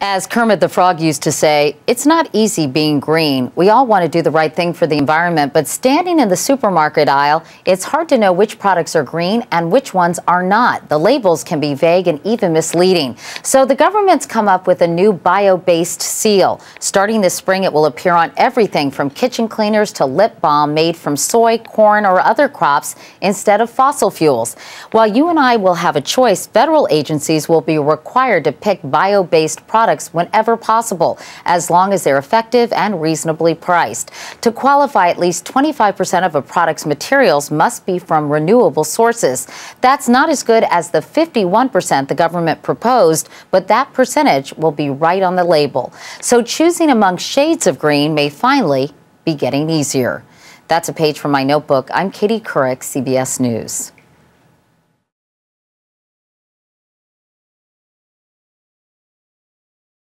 As Kermit the Frog used to say, it's not easy being green. We all want to do the right thing for the environment, but standing in the supermarket aisle, it's hard to know which products are green and which ones are not. The labels can be vague and even misleading. So the government's come up with a new bio based seal. Starting this spring, it will appear on everything from kitchen cleaners to lip balm made from soy, corn, or other crops instead of fossil fuels. While you and I will have a choice, federal agencies will be required to pick bio based products products whenever possible, as long as they're effective and reasonably priced. To qualify, at least 25% of a product's materials must be from renewable sources. That's not as good as the 51% the government proposed, but that percentage will be right on the label. So choosing among shades of green may finally be getting easier. That's a page from my notebook. I'm Katie Couric, CBS News.